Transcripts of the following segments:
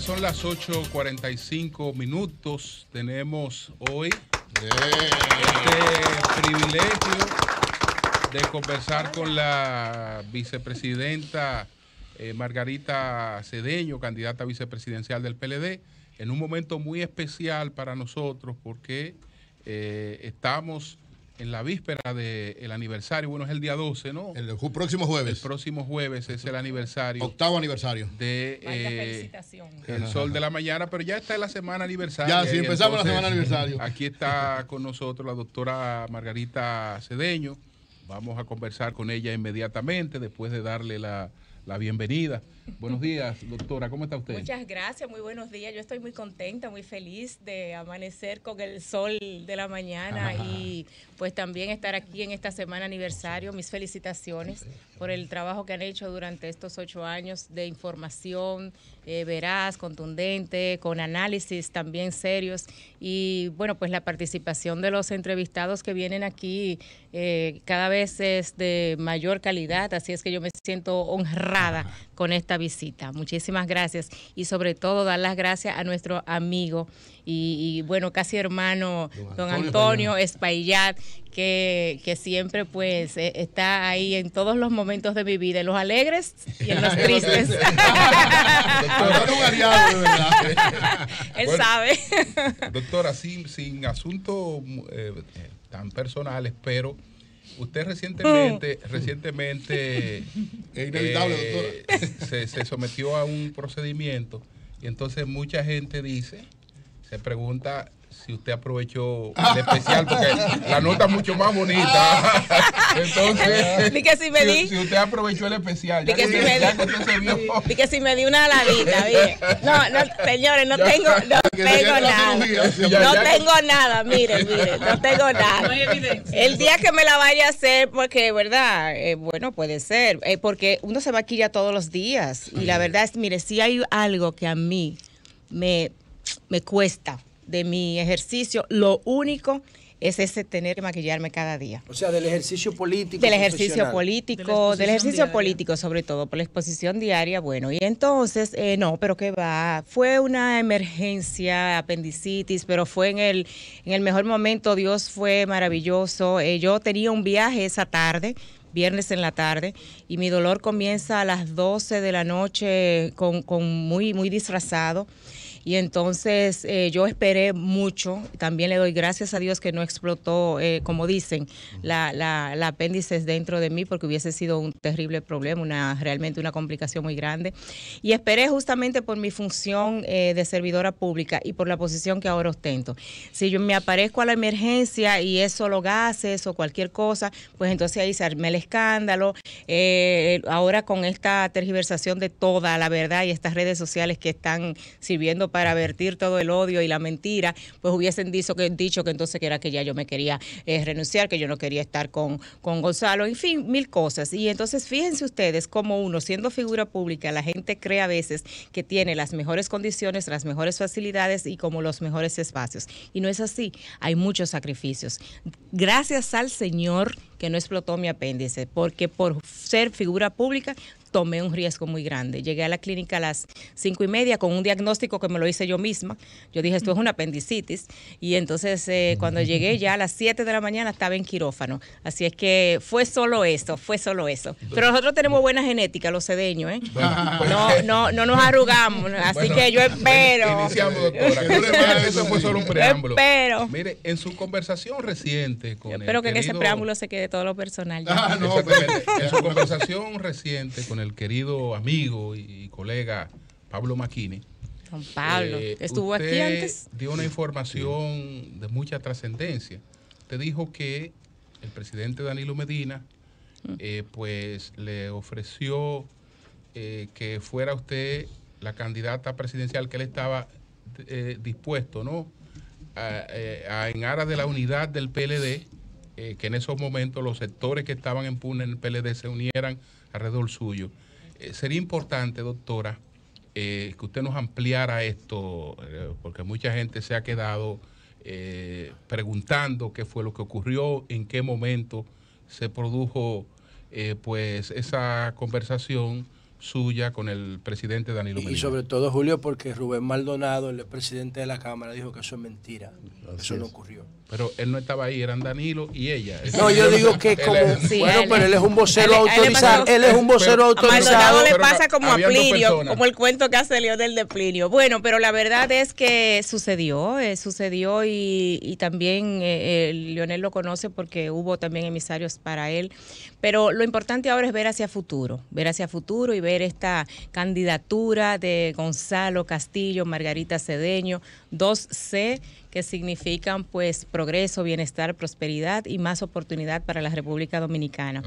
Son las 8.45 minutos. Tenemos hoy el eh. este privilegio de conversar con la vicepresidenta eh, Margarita Cedeño, candidata vicepresidencial del PLD, en un momento muy especial para nosotros porque eh, estamos en la víspera del aniversario, bueno, es el día 12, ¿no? El, próximo jueves. El próximo jueves es el aniversario. Octavo aniversario. De eh, El Sol de la Mañana, pero ya está la semana aniversario. Ya, sí, empezamos la semana aniversario. Aquí está con nosotros la doctora Margarita Cedeño. Vamos a conversar con ella inmediatamente después de darle la, la bienvenida. Buenos días, doctora, ¿cómo está usted? Muchas gracias, muy buenos días. Yo estoy muy contenta, muy feliz de amanecer con el sol de la mañana ah. y pues también estar aquí en esta semana aniversario. Mis felicitaciones por el trabajo que han hecho durante estos ocho años de información eh, veraz, contundente, con análisis también serios y bueno, pues la participación de los entrevistados que vienen aquí eh, cada vez es de mayor calidad, así es que yo me siento honrada con esta visita. Muchísimas gracias y sobre todo dar las gracias a nuestro amigo y, bueno, casi hermano, don Antonio, Espaillat, que, que, siempre pues e, está ahí en todos los momentos de mi vida, en los alegres y en los tristes. doctora, sin, sin asuntos eh, tan personales, pero Usted recientemente, recientemente es inevitable, eh, doctora. Se, se, sometió a un procedimiento y entonces mucha gente dice, se pregunta si usted aprovechó el especial, porque la nota es mucho más bonita. Entonces, si, usted aprovechó el especial, ya que, si me di, que si me di una aladita, bien. No, no, señores, no tengo, no tengo nada. no tengo nada, miren, miren, no tengo nada. El día que me la vaya a hacer, porque, ¿verdad? Eh, bueno, puede ser, eh, porque uno se maquilla todos los días. Y la verdad es, mire, si hay algo que a mí me, me cuesta de mi ejercicio. Lo único es ese tener que maquillarme cada día. O sea, del ejercicio político. Del ejercicio político, del ejercicio político sobre todo, por la exposición diaria, bueno. Y entonces, eh, no, pero qué va, fue una emergencia, apendicitis, pero fue en el, en el mejor momento, Dios fue maravilloso. Eh, yo tenía un viaje esa tarde, viernes en la tarde y mi dolor comienza a las 12 de la noche con, muy, muy disfrazado. Y entonces eh, yo esperé mucho. También le doy gracias a Dios que no explotó, eh, como dicen, la, la, la apéndice dentro de mí, porque hubiese sido un terrible problema, una realmente una complicación muy grande. Y esperé justamente por mi función eh, de servidora pública y por la posición que ahora ostento. Si yo me aparezco a la emergencia y eso lo gases o cualquier cosa, pues entonces ahí se arme el escándalo. ahora con esta tergiversación de toda la verdad y estas redes sociales que están sirviendo para vertir todo el odio y la mentira, pues hubiesen dicho que, dicho que entonces que era que ya yo me quería eh, renunciar, que yo no quería estar con, con Gonzalo, en fin, mil cosas. Y entonces fíjense ustedes como uno, siendo figura pública, la gente cree a veces que tiene las mejores condiciones, las mejores facilidades y como los mejores espacios. Y no es así, hay muchos sacrificios. Gracias al Señor que no explotó mi apéndice, porque por ser figura pública tomé un riesgo muy grande. Llegué a la clínica a las cinco y media con un diagnóstico que me lo hice yo misma. Yo dije, esto es una apendicitis. Y entonces eh, cuando llegué ya a las 7 de la mañana estaba en quirófano. Así es que fue solo eso, fue solo eso. Pero nosotros tenemos buena genética, los cedeños, ¿eh? Pues, no, no, no nos arrugamos. Así que yo espero. Iniciamos, doctora. eso fue solo un preámbulo. Mire, en su conversación reciente con Yo Espero que en ese preámbulo se quede todo lo personal. Ah, no, pues, en su conversación reciente con el el querido amigo y colega Pablo Maquine. Don Pablo, eh, ¿estuvo aquí antes? Dio una información de mucha trascendencia. Te dijo que el presidente Danilo Medina, mm. eh, pues le ofreció eh, que fuera usted la candidata presidencial que él estaba dispuesto, ¿no? en aras de la unidad del PLD eh, que en esos momentos los sectores que estaban en PUN en el PLD se unieran alrededor suyo. Eh, sería importante, doctora, eh, que usted nos ampliara esto, porque mucha gente se ha quedado preguntando qué fue lo que ocurrió, en qué momento se produjo pues esa conversación suya con el presidente Danilo Medina. Y sobre todo, Julio, porque Rubén Maldonado, el presidente de la Cámara, dijo que eso es mentira. eso no ocurrió. Pero él no estaba ahí, eran Danilo y ella. No, yo digo que como... bueno, pero él es un vocero autorizado. Él, es un vocero autorizado. Maldonado le pasa como a Plinio, como el cuento que hace Leonel de Plinio. Bueno, pero la verdad es que sucedió, eh, sucedió y, también eh, eh Leonel lo conoce porque hubo también emisarios para él. Pero lo importante ahora es ver hacia futuro, ver hacia futuro y ver esta candidatura de Gonzalo Castillo, Margarita Cedeño, 2C que significan pues progreso, bienestar, prosperidad y más oportunidad para la República Dominicana.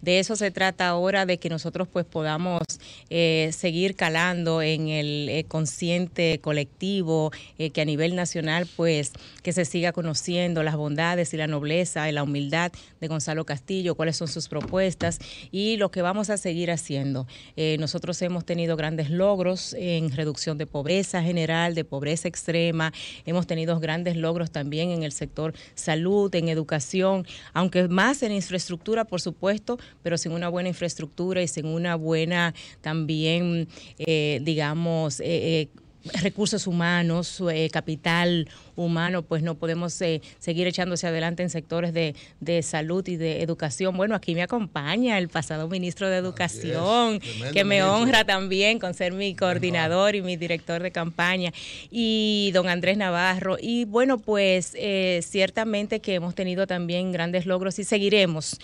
De eso se trata ahora de que nosotros pues podamos eh, seguir calando en el eh, consciente colectivo, eh, que a nivel nacional pues que se siga conociendo las bondades y la nobleza y la humildad de Gonzalo Castillo, cuáles son sus propuestas y lo que vamos a seguir haciendo. nosotros hemos tenido grandes logros en reducción de pobreza general, de pobreza extrema, hemos tenido grandes logros también en el sector salud, en educación, aunque más en infraestructura, por supuesto, pero sin una buena infraestructura y sin una buena también, eh, digamos, eh, eh, recursos humanos, eh, capital humano, pues no podemos eh, seguir echándose adelante en sectores de, salud y de educación. Bueno, aquí me acompaña el pasado ministro de Educación, que me honra también con ser mi coordinador y mi director de campaña, y don Andrés Navarro. Y bueno, pues eh, ciertamente que hemos tenido también grandes logros y seguiremos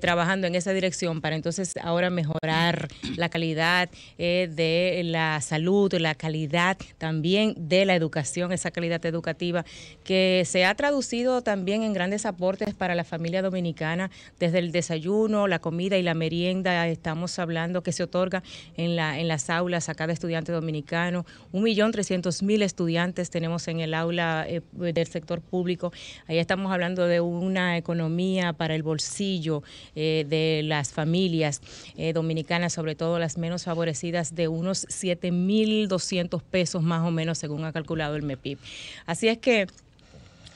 trabajando en esa dirección para entonces ahora mejorar la calidad de la salud, la calidad también de la educación, esa calidad educativa que se ha traducido también en grandes aportes para la familia dominicana, desde el desayuno, la comida y la merienda, estamos hablando que se otorga en, la, en las aulas a cada estudiante dominicano, un millón trescientos mil estudiantes tenemos en el aula eh, del sector público, ahí estamos hablando de una economía para el bolsillo eh, de las familias eh, dominicanas, sobre todo las menos favorecidas, de unos siete mil doscientos pesos esos más o menos según ha calculado el MEPIP. Así es que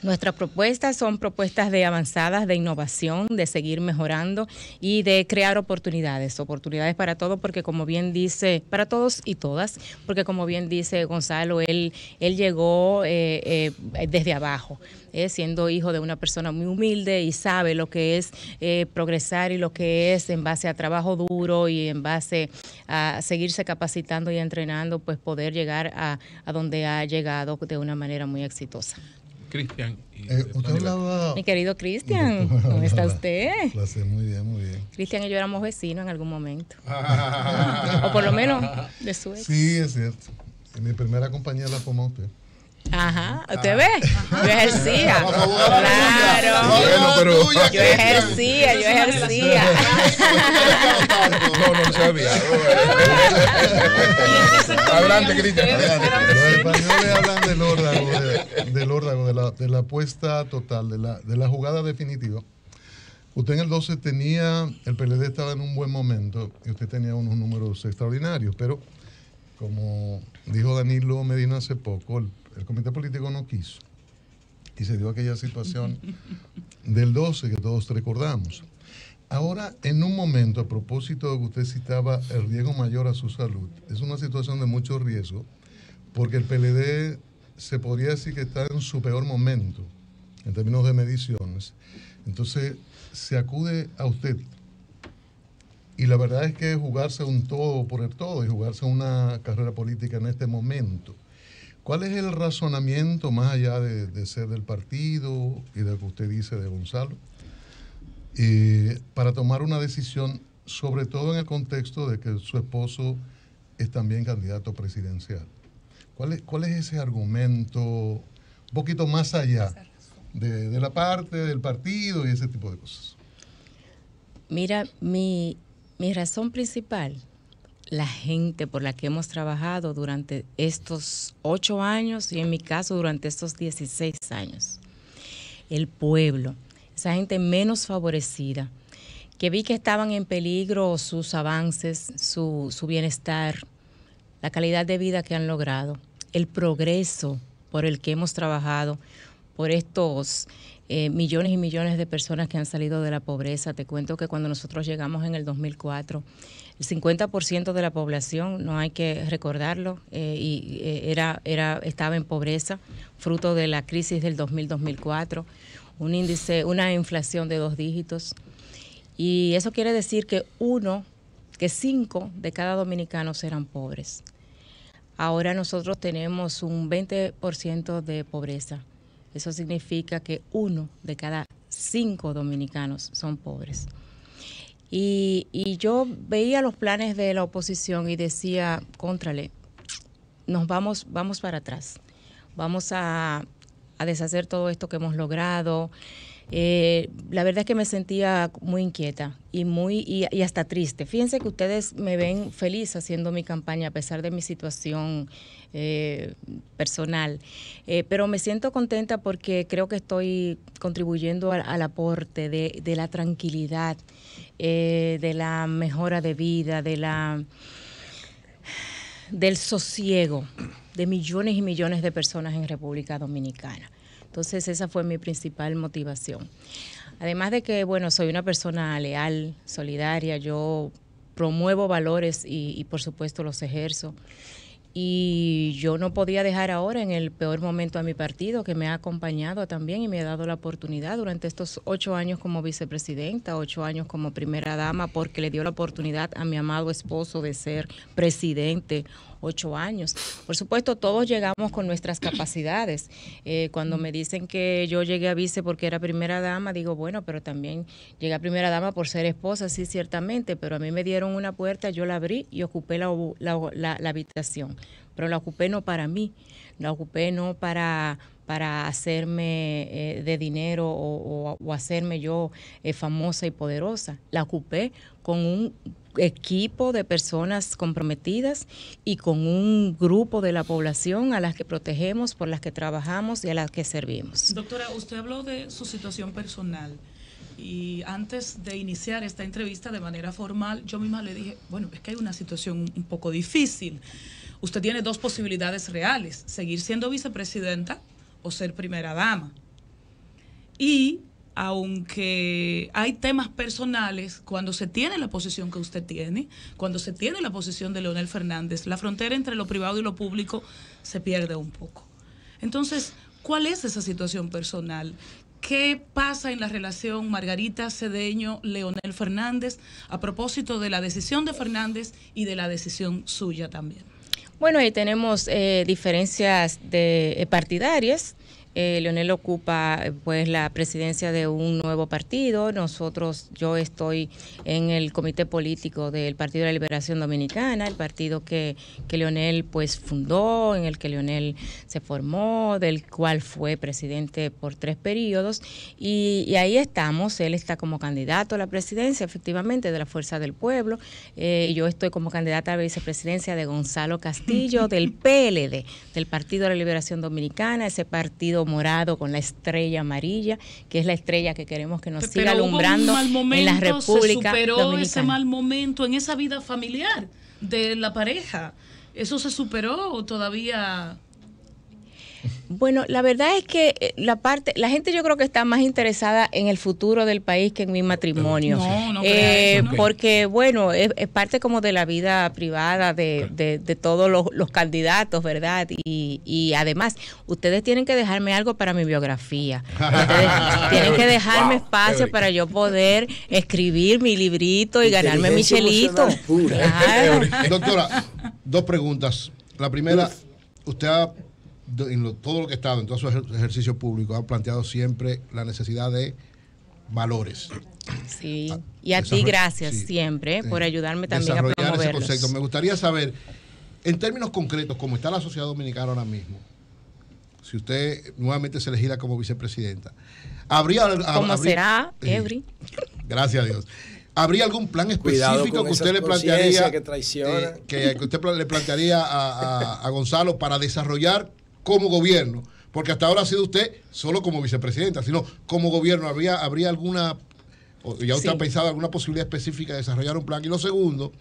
Nuestras propuestas son propuestas de avanzadas, de innovación, de seguir mejorando y de crear oportunidades, oportunidades para todos, porque como bien dice, para todos y todas, porque como bien dice Gonzalo, él, él llegó eh, eh, desde abajo, eh, siendo hijo de una persona muy humilde y sabe lo que es progresar y lo que es en base a trabajo duro y en base a seguirse capacitando y entrenando, pues poder llegar a, a donde ha llegado de una manera muy exitosa. Cristian. Eh, Mi querido Cristian, ¿cómo está usted? Placer, muy bien, muy bien. Cristian y yo éramos vecinos en algún momento. o por lo menos de su Sí, es cierto. mi primera compañía la fomó usted. Ajá, ¿usted ve? Yo ejercía. Claro. pero. Yo ejercía, yo ejercía. No, no sabía. Adelante, Cristian. Los españoles hablan del órdago, del órdago, de la, de la apuesta total, de la, de la jugada definitiva. Usted en el 12 tenía, el PLD estaba en un buen momento y usted tenía unos números extraordinarios, pero como dijo Danilo Medina hace poco, el el comité político no quiso. Y se dio aquella situación del 12 que todos recordamos. Ahora, en un momento, a propósito de que usted citaba el riesgo mayor a su salud, es una situación de mucho riesgo, porque el PLD se podría decir que está en su peor momento en términos de mediciones. Entonces, se acude a usted. Y la verdad es que jugarse un todo por el todo y jugarse una carrera política en este momento. ¿Cuál es el razonamiento más allá de, ser del partido y de lo que usted dice de Gonzalo eh, para tomar una decisión, sobre todo en el contexto de que su esposo es también candidato presidencial? ¿Cuál es, cuál es ese argumento un poquito más allá de, la parte del partido y ese tipo de cosas? Mira, mi, mi razón principal la gente por la que hemos trabajado durante estos ocho años y en mi caso durante estos 16 años. El pueblo, esa gente menos favorecida, que vi que estaban en peligro sus avances, su, bienestar, la calidad de vida que han logrado, el progreso por el que hemos trabajado, por estos eh, millones y millones de personas que han salido de la pobreza. Te cuento que cuando nosotros llegamos en el 2004, el 50% de la población, no hay que recordarlo, eh, y eh, era, estaba en pobreza, fruto de la crisis del 2000-2004, un índice, una inflación de dos dígitos. Y eso quiere decir que uno, que cinco de cada dominicanos eran pobres. Ahora nosotros tenemos un 20% de pobreza. Eso significa que uno de cada cinco dominicanos son pobres. Y, yo veía los planes de la oposición y decía, contrale, nos vamos, vamos para atrás, vamos a, a deshacer todo esto que hemos logrado. Eh, la verdad es que me sentía muy inquieta y muy y, hasta triste. Fíjense que ustedes me ven feliz haciendo mi campaña a pesar de mi situación eh, personal, eh, pero me siento contenta porque creo que estoy contribuyendo al, aporte de, de, la tranquilidad, de la mejora de vida, de la del sosiego de millones y millones de personas en República Dominicana. Entonces esa fue mi principal motivación. Además de que, bueno, soy una persona leal, solidaria, yo promuevo valores y, por supuesto los ejerzo. Y yo no podía dejar ahora en el peor momento a mi partido, que me ha acompañado también y me ha dado la oportunidad durante estos ocho años como vicepresidenta, ocho años como primera dama, porque le dio la oportunidad a mi amado esposo de ser presidente ocho años. Por supuesto, todos llegamos con nuestras capacidades. Eh, cuando me dicen que yo llegué a vice porque era primera dama, digo, bueno, pero también llegué a primera dama por ser esposa, sí, ciertamente, pero a mí me dieron una puerta, yo la abrí y ocupé la, habitación. Pero la ocupé no para mí, la ocupé no para para hacerme eh, de dinero o, hacerme yo eh, famosa y poderosa. La ocupé con un equipo de personas comprometidas y con un grupo de la población a las que protegemos, por las que trabajamos y a las que servimos. Doctora, usted habló de su situación personal y antes de iniciar esta entrevista de manera formal, yo misma le dije, bueno, es que hay una situación un poco difícil. Usted tiene dos posibilidades reales, seguir siendo vicepresidenta o ser primera dama. Y aunque hay temas personales, cuando se tiene la posición que usted tiene, cuando se tiene la posición de Leonel Fernández, la frontera entre lo privado y lo público se pierde un poco. Entonces, ¿cuál es esa situación personal? ¿Qué pasa en la relación Margarita Cedeño-Leonel Fernández a propósito de la decisión de Fernández y de la decisión suya también? Bueno, ahí tenemos eh, diferencias de, eh, partidarias. Eh, Leonel ocupa pues la presidencia de un nuevo partido. Nosotros, yo estoy en el comité político del Partido de la Liberación Dominicana, el partido que, Leonel pues fundó, en el que Leonel se formó, del cual fue presidente por tres periodos. Y, ahí estamos, él está como candidato a la presidencia, efectivamente, de la Fuerza del Pueblo. Eh, yo estoy como candidata a la vicepresidencia de Gonzalo Castillo, del PLD, del Partido de la Liberación Dominicana, ese partido morado con la estrella amarilla, que es la estrella que queremos que nos siga alumbrando en la República se superó ese mal momento en esa vida familiar de la pareja. Eso se superó o todavía bueno, la verdad es que eh, la parte, la gente yo creo que está más interesada en el futuro del país que en mi matrimonio, no, no eh, porque bueno, es, parte como de la vida privada de, todos los, candidatos, ¿verdad? Y, además, ustedes tienen que dejarme algo para mi biografía, tienen que dejarme espacio para yo poder escribir mi librito y ganarme mi chelito. Doctora, dos preguntas. La primera, usted ha en todo lo que ha estado, en todos su ejercicios públicos, ha planteado siempre la necesidad de valores. Sí, y a ti gracias siempre por eh, ayudarme también a promover concepto. Me gustaría saber, en términos concretos, cómo está la sociedad dominicana ahora mismo, si usted nuevamente se elegirá como vicepresidenta, ¿habría... ¿Cómo será, gracias a Dios. ¿Habría algún plan específico que usted le plantearía que, eh, usted le plantearía a Gonzalo para desarrollar como gobierno, porque hasta ahora ha sido usted solo como vicepresidenta, sino como gobierno, ¿habría, habría alguna, ya usted ha pensado alguna posibilidad específica de desarrollar un plan? Y lo segundo,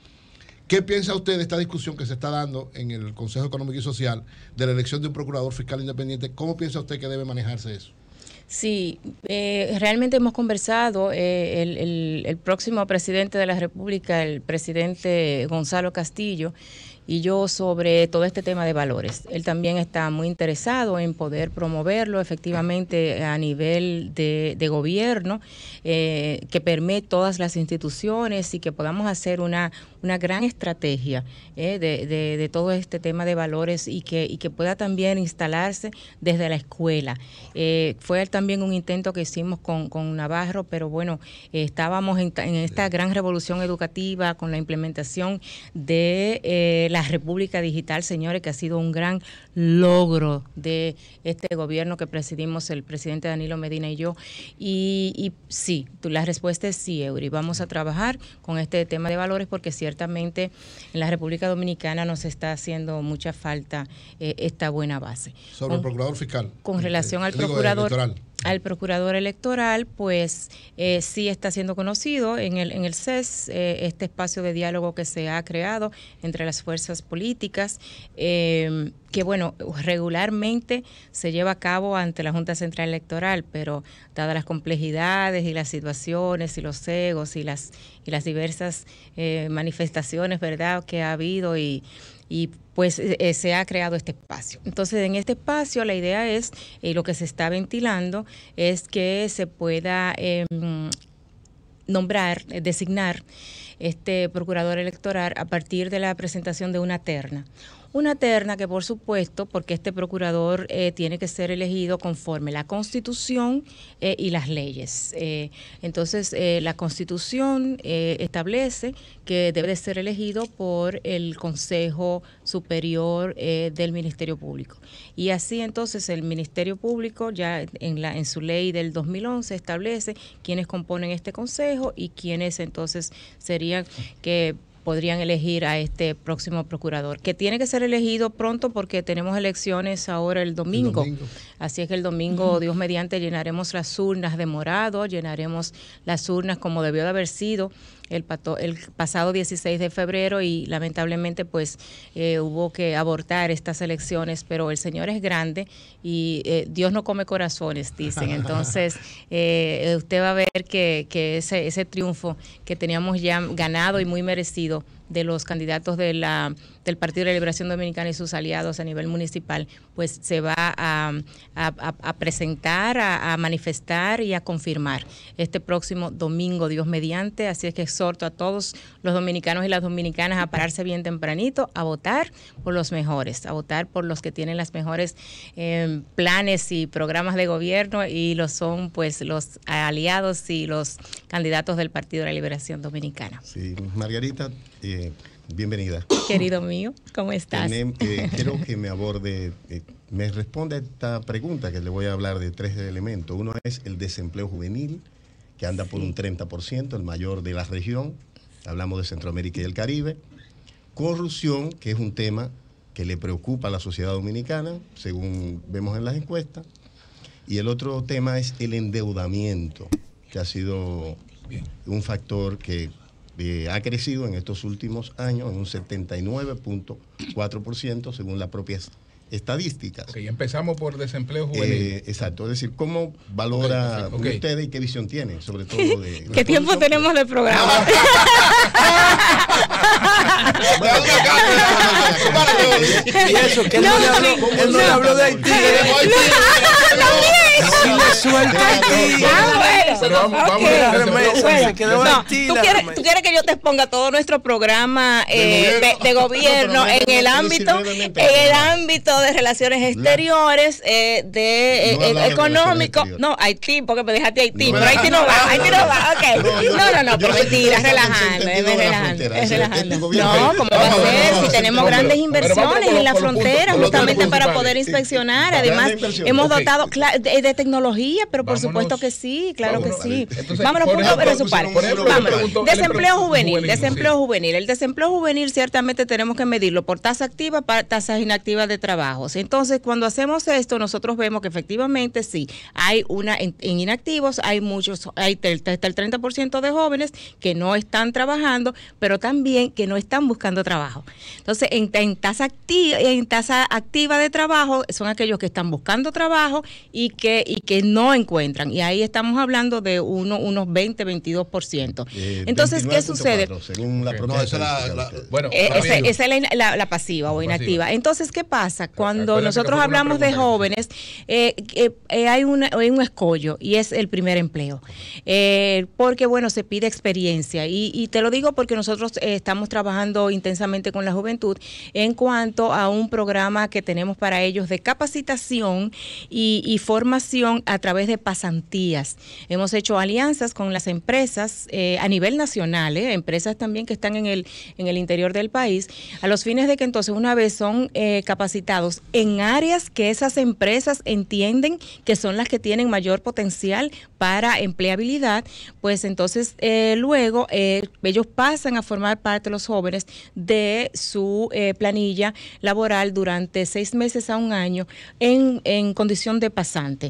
¿qué piensa usted de esta discusión que se está dando en el Consejo Económico y Social de la elección de un procurador fiscal independiente? ¿Cómo piensa usted que debe manejarse eso? Sí, eh, realmente hemos conversado. Eh, el, el, el próximo presidente de la República, el presidente Gonzalo Castillo, y yo sobre todo este tema de valores. Él también está muy interesado en poder promoverlo efectivamente a nivel de, gobierno, eh, que permita todas las instituciones y que podamos hacer una, una gran estrategia eh, de, todo este tema de valores y que, pueda también instalarse desde la escuela. Eh, fue también un intento que hicimos con, Navarro, pero bueno, estábamos en, esta gran revolución educativa con la implementación de la la República Digital, señores, que ha sido un gran logro de este gobierno que presidimos el presidente Danilo Medina y yo. Y, sí, la respuesta es sí, Eury. Vamos a trabajar con este tema de valores porque ciertamente en la República Dominicana nos está haciendo mucha falta eh, esta buena base. Sobre el procurador fiscal. Con relación al procurador al procurador electoral, pues eh, sí está siendo conocido en el, en el CES, eh, este espacio de diálogo que se ha creado entre las fuerzas políticas, em, que bueno, regularmente se lleva a cabo ante la Junta Central Electoral, pero dadas las complejidades y las situaciones y los egos y las, y las diversas eh, manifestaciones, ¿verdad?, que ha habido y y pues e, e, se ha creado este espacio. Entonces, en este espacio la idea es, y eh, lo que se está ventilando es que se pueda em, nombrar, eh, designar este procurador electoral a partir de la presentación de una terna una terna que, por supuesto, porque este procurador eh, tiene que ser elegido conforme la Constitución eh, y las leyes. Eh, entonces, la Constitución establece que debe ser elegido por el Consejo Superior del Ministerio Público. Y así, entonces, el Ministerio Público ya en, la, en su ley del 2011 establece quiénes componen este Consejo y quiénes entonces serían que podrían elegir a este próximo procurador, que tiene que ser elegido pronto porque tenemos elecciones ahora el domingo. Así es que el domingo, Dios mediante, llenaremos las urnas de morado, llenaremos las urnas como debió de haber sido el, el pasado 16 de febrero y lamentablemente pues eh, hubo que abortar estas elecciones, pero el Señor es grande y eh, Dios no come corazones, dicen. Entonces eh, usted va a ver que, ese, ese triunfo que teníamos ya ganado y muy merecido de los candidatos de la, del Partido de la Liberación Dominicana y sus aliados a nivel municipal, pues se va a, presentar, a, manifestar y a confirmar este próximo domingo, Dios mediante. Así es que exhorto a todos los dominicanos y las dominicanas a pararse bien tempranito, a votar por los mejores, a votar por los que tienen las mejores em, planes y programas de gobierno y lo son pues los aliados y los candidatos del Partido de la Liberación Dominicana. Sí, Margarita, eh, bienvenida. Querido mío, ¿cómo estás? Eh, quiero que me aborde, eh, me responda esta pregunta que le voy a hablar de tres elementos. Uno es el desempleo juvenil, que anda por un 30%, el mayor de la región. Hablamos de Centroamérica y el Caribe. Corrupción, que es un tema que le preocupa a la sociedad dominicana, según vemos en las encuestas. Y el otro tema es el endeudamiento, que ha sido un factor que ha crecido en estos últimos años en un 79.4% según las propias estadísticas. Ok, empezamos por desempleo juvenil. exacto, es decir, ¿cómo valora usted y qué visión tiene? sobre todo de... ¿Qué tiempo tenemos del programa? Si ¿Tú quieres que yo te exponga todo nuestro programa de, eh, gobierno en el ámbito en el ámbito de relaciones exteriores, eh, de eh, económico? no, Haití, porque me dejaste Haití, pero Haití no va, Haití no va, ok. No, no, no, pero pues mentira, relajando, es relajando, es relajante. No, como va a ser? Si tenemos grandes inversiones en la frontera justamente para poder inspeccionar, además hemos dotado tecnología, pero por supuesto que sí, claro que sí. Vámonos Desempleo juvenil, desempleo juvenil. El desempleo juvenil ciertamente tenemos que medirlo por tasa activa, para tasas inactivas de trabajos. Entonces, cuando hacemos esto, nosotros vemos que efectivamente sí, hay una en, inactivos, hay muchos, hay hasta el 30% de jóvenes que no están trabajando, pero también que no están buscando trabajo. Entonces, en, en tasa activa, en tasa activa de trabajo son aquellos que están buscando trabajo y que y que no encuentran. Y ahí estamos hablando de uno, unos 20, 22%. Eh, Entonces, ¿qué sucede? la esa, bueno, esa, es la, eh, pasiva o inactiva. Entonces, ¿qué pasa? Cuando nosotros hablamos de jóvenes, eh, hay, un escollo y es el primer empleo. porque, bueno, se pide experiencia. Y, te lo digo porque nosotros estamos trabajando intensamente con la juventud en cuanto a un programa que tenemos para ellos de capacitación y, y formación a través de pasantías. Hemos hecho alianzas con las empresas eh, a nivel nacional, eh, empresas también que están en el, en el interior del país, a los fines de que entonces una vez son eh, capacitados en áreas que esas empresas entienden que son las que tienen mayor potencial para empleabilidad, pues entonces luego ellos pasan a formar parte de los jóvenes de su planilla laboral durante seis meses a un año en, en condición de pasante.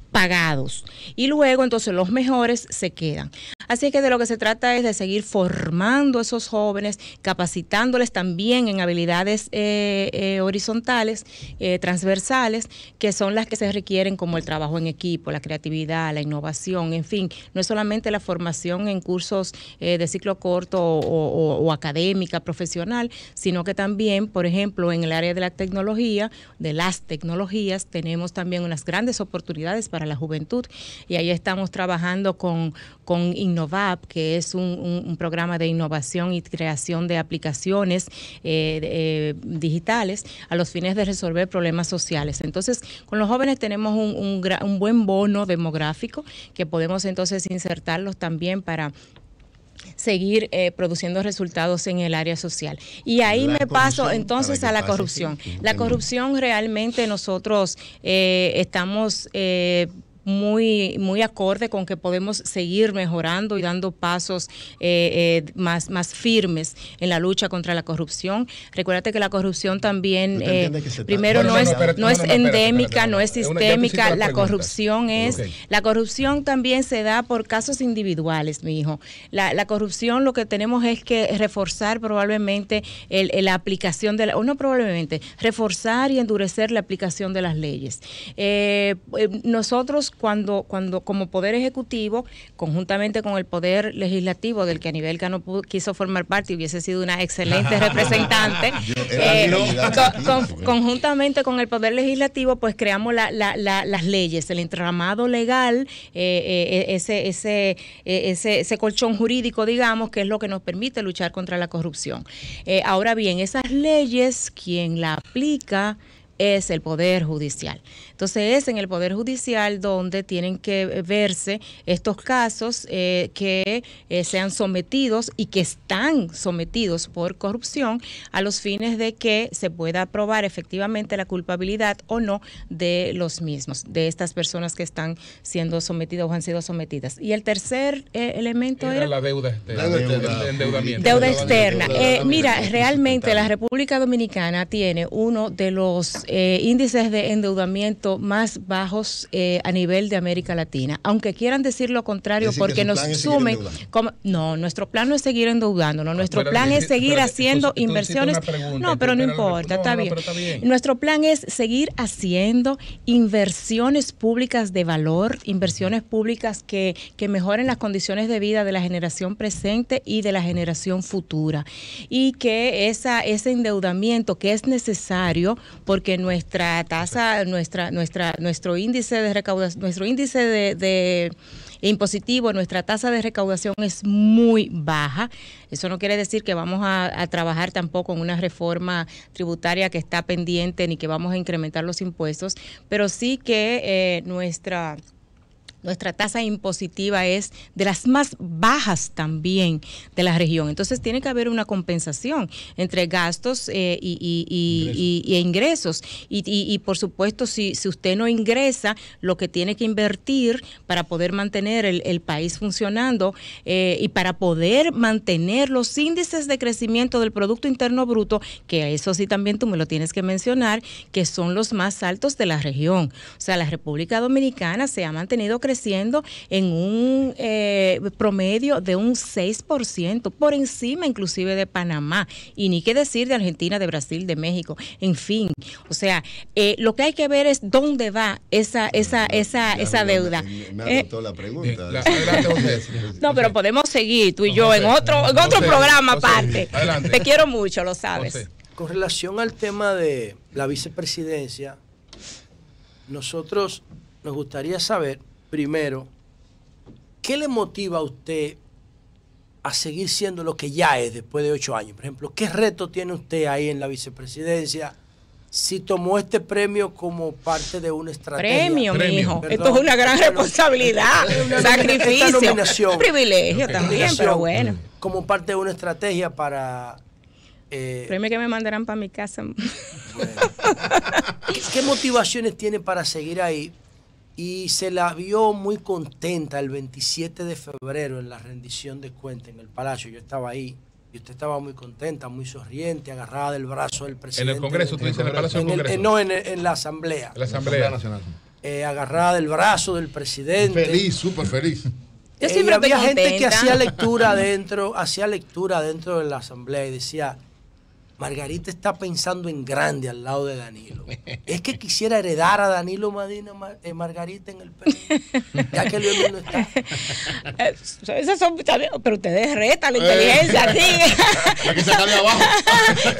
pagados y luego entonces los mejores se quedan. Así que de lo que se trata es de seguir formando a esos jóvenes, capacitándoles también en habilidades eh, eh, horizontales, eh, transversales, que son las que se requieren como el trabajo en equipo, la creatividad, la innovación, en fin, no es solamente la formación en cursos de ciclo corto o académica, profesional, sino que también, por ejemplo, en el área de la tecnología, de las tecnologías, tenemos también unas grandes oportunidades para la juventud. Y ahí estamos trabajando con, con Innovap, que es un, programa de innovación y creación de aplicaciones eh, eh, digitales a los fines de resolver problemas sociales. Entonces, con los jóvenes tenemos un buen bono demográfico que podemos entonces insertarlos también para seguir eh, produciendo resultados en el área social. Y ahí me paso entonces a la corrupción. la corrupción realmente nosotros eh, estamos eh, muy, muy acorde con que podemos seguir mejorando y dando pasos eh, eh, más, más firmes en la lucha contra la corrupción. Recuérdate que la corrupción también, eh, primero, no, es, no es endémica, no es sistémica, la, corrupción es... La corrupción también se da por casos individuales, mi hijo. La, la corrupción lo que tenemos es que reforzar probablemente la aplicación de... La, o no probablemente, reforzar y endurecer la aplicación de las leyes. nosotros cuando, cuando como Poder Ejecutivo, conjuntamente con el Poder Legislativo, del que a nivel que no quiso formar parte y hubiese sido una excelente representante, eh, pues. conjuntamente con el Poder Legislativo, pues creamos la, la, las leyes, el entramado legal, eh, eh, e-, ese, e-, ese, ese, colchón jurídico, digamos, que es lo que nos permite luchar contra la corrupción. ahora bien, esas leyes, quien la aplica, es el Poder Judicial. Entonces es en el Poder Judicial donde tienen que verse estos casos eh, que eh, sean sometidos y que están sometidos por corrupción a los fines de que se pueda probar efectivamente la culpabilidad o no de los mismos, de estas personas que están siendo sometidas o han sido sometidas. Y el tercer eh, elemento era, la deuda externa. deuda externa. mira, realmente la República Dominicana tiene uno de los eh, índices de endeudamiento más bajos eh, a nivel de América Latina. Aunque quieran decir lo contrario, porque nos sumen. no, nuestro plan no es seguir endeudándonos, nuestro plan es seguir haciendo inversiones. no, pero no importa, está, bien. Nuestro plan es seguir haciendo inversiones públicas de valor, inversiones públicas que, que mejoren las condiciones de vida de la generación presente y de la generación futura. Y que esa, ese endeudamiento que es necesario, porque nuestra tasa, nuestra, nuestra, nuestro índice de recaudación, nuestro índice de, impositivo, nuestra tasa de recaudación es muy baja. Eso no quiere decir que vamos a, trabajar tampoco en una reforma tributaria que está pendiente ni que vamos a incrementar los impuestos, pero sí que eh, nuestra nuestra tasa impositiva es de las más bajas también de la región. Entonces tiene que haber una compensación entre gastos e y, ingresos. y, por supuesto, si, usted no ingresa, lo que tiene que invertir para poder mantener el, país funcionando eh, y para poder mantener los índices de crecimiento del Producto Interno Bruto, que eso sí también tú me lo tienes que mencionar, que son los más altos de la región. O sea, la República Dominicana se ha mantenido creciendo siendo en un eh, promedio de un 6%, por encima inclusive de Panamá, y ni qué decir de Argentina, de Brasil, de México, en fin. O sea, eh, lo que hay que ver es dónde va esa, esa, esa, esa deuda. Me, me eh, la pregunta. no, pero podemos seguir tú y yo en otro, en otro programa aparte. Te quiero mucho, lo sabes. Con relación al tema de la vicepresidencia, nosotros nos gustaría saber primero, ¿qué le motiva a usted a seguir siendo lo que ya es después de ocho años? Por ejemplo, ¿qué reto tiene usted ahí en la vicepresidencia? Si tomó este premio como parte de una estrategia. Premio, mijo. Esto es una gran responsabilidad. Una, sacrificio. Un privilegio también, pero bueno. Como parte de una estrategia para eh, Premio que me mandarán para mi casa. Bueno. ¿Qué, motivaciones tiene para seguir ahí? y se la vio muy contenta el 27 de febrero en la rendición de cuentas en el Palacio. Yo estaba ahí y usted estaba muy contenta, muy sonriente, agarrada del brazo del presidente. En el Congreso, tú dices, en el Palacio En el, no, en, la Asamblea. En la Asamblea, Nacional. Eh, agarrada del brazo del presidente. Feliz, súper feliz. siempre eh, había gente que hacía lectura dentro, hacía lectura dentro de la Asamblea y decía, Margarita está pensando en grande al lado de Danilo. Es que quisiera heredar a Danilo Madina eh, Margarita en el Perú, ya que Leonel no está. Eh, son, pero ustedes retan la inteligencia, eh. sí. que de abajo.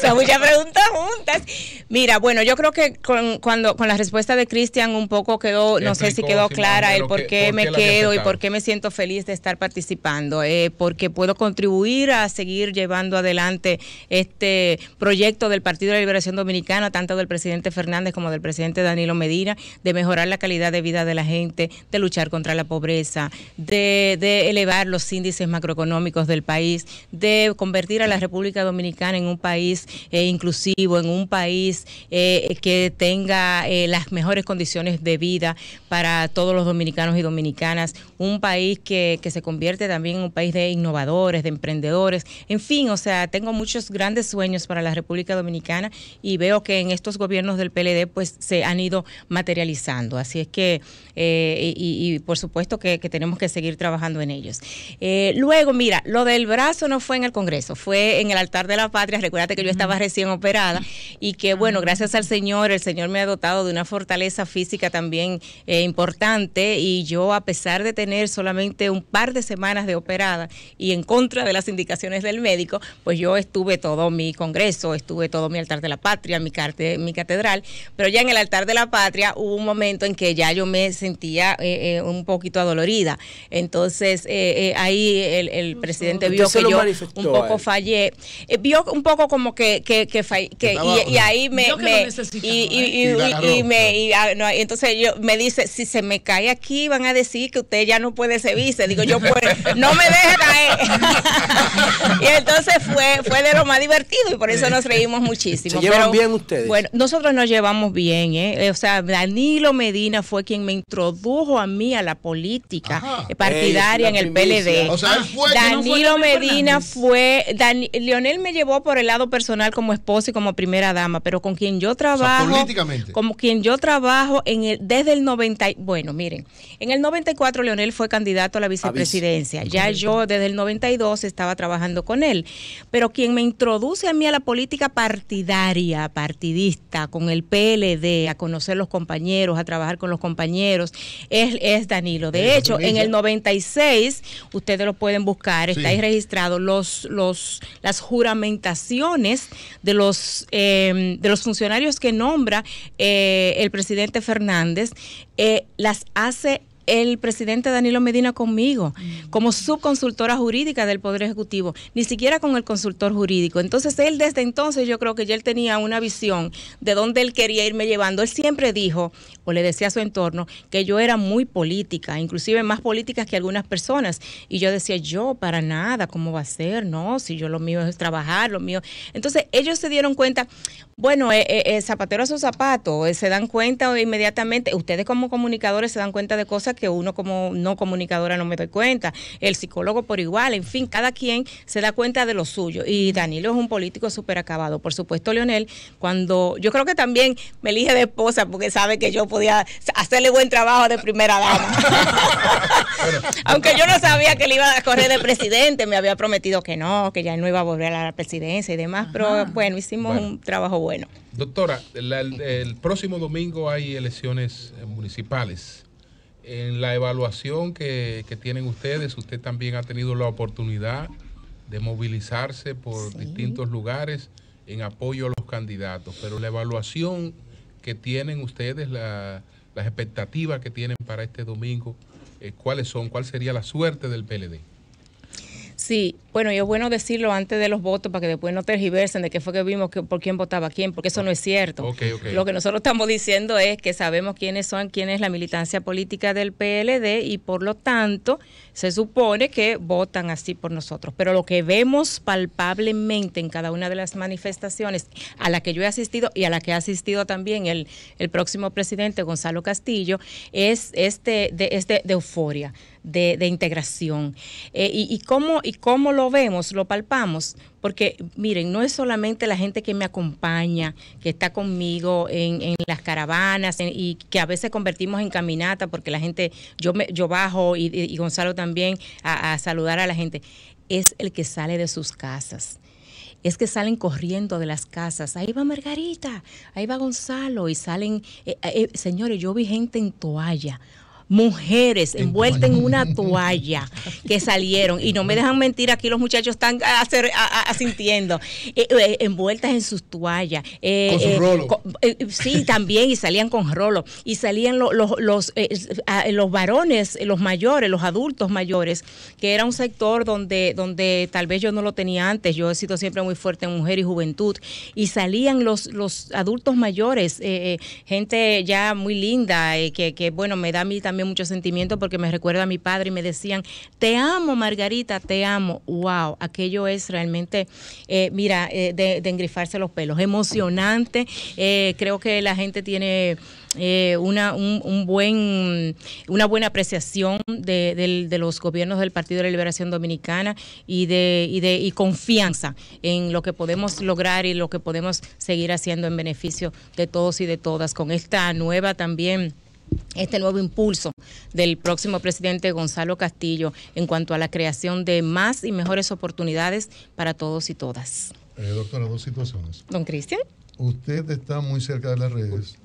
son muchas preguntas juntas. Mira, bueno, yo creo que con, cuando, con la respuesta de Cristian un poco quedó, no sé si quedó clara el por qué me quedo y por qué me siento feliz de estar participando, porque puedo contribuir a seguir llevando adelante este proyecto del Partido de la Liberación Dominicana, tanto del presidente Fernández como del presidente Danilo Medina, de mejorar la calidad de vida de la gente, de luchar contra la pobreza, de, elevar los índices macroeconómicos del país, de convertir a la República Dominicana en un país eh, inclusivo, en un país eh, que tenga eh, las mejores condiciones de vida para todos los dominicanos y dominicanas, un país que se convierte también en un país de innovadores, de emprendedores, en fin, o sea, tengo muchos grandes sueños para la República Dominicana y veo que en estos gobiernos del PLD pues se han ido materializando. Así es que, eh, y, por supuesto que, tenemos que seguir trabajando en ellos. Eh, luego, mira, lo del brazo no fue en el Congreso, fue en el altar de la patria. Recuérdate que yo estaba recién operada y que ah. bueno, gracias al Señor, el Señor me ha dotado de una fortaleza física también eh, importante y yo a pesar de tener solamente un par de semanas de operada y en contra de las indicaciones del médico, pues yo estuve todo mi Congreso eso, estuve todo mi altar de la patria, mi, mi catedral, pero ya en el altar de la patria hubo un momento en que ya yo me sentía eh, eh, un poquito adolorida. Entonces eh, ahí el, presidente vio que yo un poco fallé, vio un poco como que, que, y, ahí me, y, me entonces yo me dice si se me cae aquí van a decir que usted ya no puede ser Digo yo pues, no me deje caer. y entonces fue fue de lo más divertido y por eso nos reímos muchísimo. ¿Se llevan bien ustedes? Bueno, nosotros nos llevamos bien, ¿eh? O sea, Danilo Medina fue quien me introdujo a mí a la política eh, partidaria en el PLD. O sea, él fue, Danilo Medina fue... Leonel me llevó por el lado personal como esposa y como primera dama, pero con quien yo trabajo... políticamente. Como quien yo trabajo en el, desde el 90... Bueno, miren, en el 94 Leonel fue candidato a la vicepresidencia. Ya yo desde el 92 estaba trabajando con él. Pero quien me introduce a mí a la política partidaria, partidista, con el PLD, a conocer los compañeros, a trabajar con los compañeros, es, es Danilo. De hecho, en el 96, ustedes lo pueden buscar, está ahí registrado los, los, las juramentaciones de los, em, de los funcionarios que nombra eh, el presidente Fernández, eh, las hace el presidente Danilo Medina conmigo, mm. como subconsultora jurídica del Poder Ejecutivo, ni siquiera con el consultor jurídico. Entonces él desde entonces yo creo que ya él tenía una visión de dónde él quería irme llevando. Él siempre dijo, o le decía a su entorno, que yo era muy política, inclusive más política que algunas personas. Y yo decía, yo para nada, ¿cómo va a ser? No, si yo lo mío es trabajar, lo mío. Entonces ellos se dieron cuenta, bueno, eh, eh, eh zapatero a su zapato, eh, se dan cuenta inmediatamente, ustedes como comunicadores se dan cuenta de cosas que uno como no comunicadora no me doy cuenta, el psicólogo por igual, en fin, cada quien se da cuenta de lo suyo. Y Danilo es un político súper acabado. Por supuesto, Leonel, cuando yo creo que también me elige de esposa porque sabe que yo podía hacerle buen trabajo de primera dama. Aunque yo no sabía que le iba a correr de presidente, me había prometido que no, que ya no iba a volver a la presidencia y demás, pero bueno, hicimos un trabajo bueno. Doctora, el próximo domingo hay elecciones eh, municipales en la evaluación que, tienen ustedes, usted también ha tenido la oportunidad de movilizarse por distintos lugares en apoyo a los candidatos, pero la evaluación que tienen ustedes, las expectativas que tienen para este domingo, eh, ¿cuáles son? ¿Cuál sería la suerte del PLD? Sí, bueno, y es bueno decirlo antes de los votos para que después no tergiversen de qué fue que vimos, que, por quién votaba quién, porque eso no es cierto. Lo que nosotros estamos diciendo es que sabemos quiénes son, quién es la militancia política del PLD y por lo tanto se supone que votan así por nosotros. Pero lo que vemos palpablemente en cada una de las manifestaciones a la que yo he asistido y a la que ha asistido también el, el próximo presidente Gonzalo Castillo es este de, este de euforia, de, integración. Eh, cómo, y cómo lo lo vemos, lo palpamos, porque miren, no es solamente la gente que me acompaña, que está conmigo en, las caravanas y que a veces convertimos en caminata, porque la gente, yo, me, yo bajo y, Gonzalo también a, saludar a la gente, es el que sale de sus casas es que salen corriendo de las casas. Ahí va Margarita, ahí va Gonzalo y salen, eh, eh, señores, yo vi gente en toalla mujeres envueltas en una toalla que salieron, y no me dejan mentir, aquí los muchachos están hacer, asintiendo, eh, eh, envueltas en sus toallas. Eh, con su rolo. sí, también, y salían con rolo. Y salían los, los varones, los mayores, los adultos mayores, que era un sector donde, donde tal vez yo no lo tenía antes, yo he sido siempre muy fuerte en mujer y juventud, y salían los, los adultos mayores, gente ya muy linda, que bueno, me da a mí también muchos mucho sentimiento porque me recuerda a mi padre y me decían, te amo Margarita, te amo. Wow, aquello es realmente, eh, mira, eh, de, engrifarse los pelos, emocionante. Eh, creo que la gente tiene... una, un, buen, una buena apreciación de, los gobiernos del Partido de la Liberación Dominicana y de, y de y confianza en lo que podemos lograr y lo que podemos seguir haciendo en beneficio de todos y de todas con esta nueva también este nuevo impulso del próximo presidente Gonzalo Castillo en cuanto a la creación de más y mejores oportunidades para todos y todas. Eh, doctora, dos situaciones. Don Cristian. Usted está muy cerca de las redes,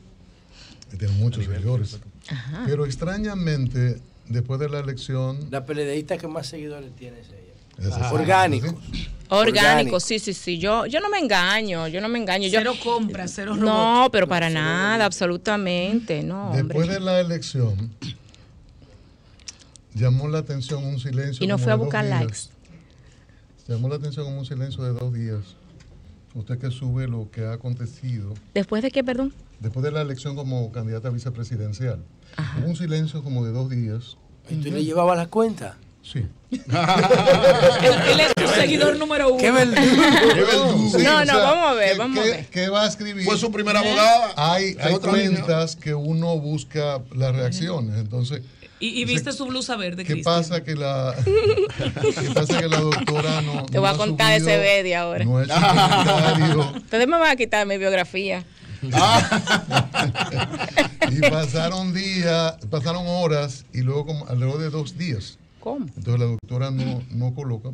y tiene muchos seguidores, pero extrañamente, después de la elección... La peleadita que más seguidores tiene es ella orgánico Orgánicos. Orgánico, sí, sí, sí. Yo, yo no me engaño, yo no me engaño. Cero yo, compra, cero No, pero para nada, absolutamente, no. Después de la elección, llamó la atención un silencio. Y no fue a buscar likes. Llamó la atención un silencio de dos días. Usted que sube lo que ha acontecido. ¿Después de qué, perdón? Después de la elección como candidata a vicepresidencial. un silencio como de dos días. ¿Y tú le llevabas las cuentas? Sí. él, es tu seguidor número uno. Qué no, no, vamos a ver, vamos qué, a ver. ¿Qué va a escribir? Fue su primera ¿Eh? abogada. Hay, hay cuentas que uno busca las reacciones, entonces... Y, viste su blusa verde, ¿Qué pasa que la pasa que la doctora no Te voy a contar ese bedi ahora. No Ustedes me van a quitar mi biografía. y pasaron días, pasaron horas y luego como alrededor de dos días entonces la doctora no, coloca,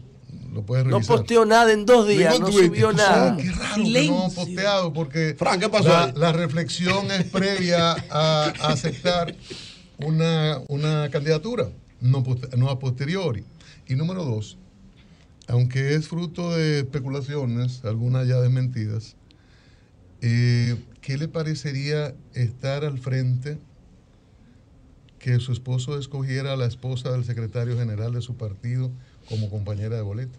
lo puede revisar. No posteó nada en dos días, no, subió ah, nada. qué raro no ha posteado, porque la, reflexión es previa a, aceptar una, candidatura, no, a posteriori. Y número dos, aunque es fruto de especulaciones, algunas ya desmentidas, eh, ¿qué le parecería estar al frente que su esposo escogiera a la esposa del secretario general de su partido como compañera de boleta.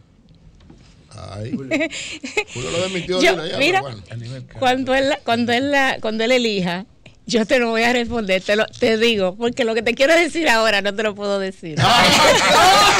Ay, Julio. lo mira, cuando él, cuando él, la, cuando él elija, yo te lo voy a responder, te, lo, te digo, porque lo que te quiero decir ahora no te lo puedo decir.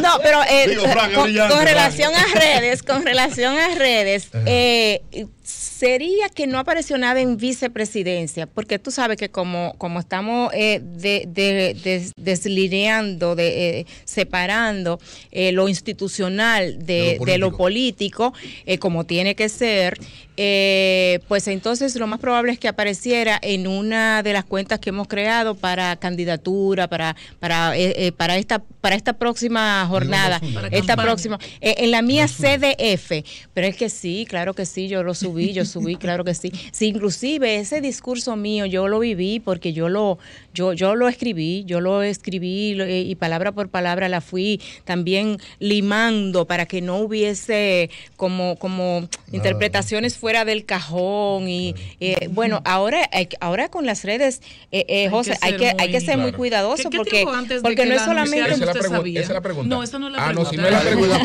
no, pero eh, con, relación a redes, con relación a redes, eh, sería que no apareció nada en vicepresidencia, porque tú sabes que como, como estamos eh, de, deslineando, eh, separando lo institucional de, lo político, como tiene que ser, pues entonces lo más probable es que apareciera en una de las cuentas que hemos creado para candidatura, para, para, eh, eh, para esta para esta próxima jornada, esta próxima, eh, en la mía CDF, pero es que sí, claro que sí, yo lo subí, yo subí, claro que sí. Sí, inclusive ese discurso mío yo lo viví porque yo lo, yo, yo lo escribí, yo lo escribí eh, y palabra por palabra la fui también limando para que no hubiese como, como interpretaciones fuera del cajón y eh, bueno, ahora, ahora con las redes, eh, José, hay que, hay que ser, muy cuidadoso porque, porque no es solamente esa es la pregunta. No, esa no es la pregunta. la pregunta.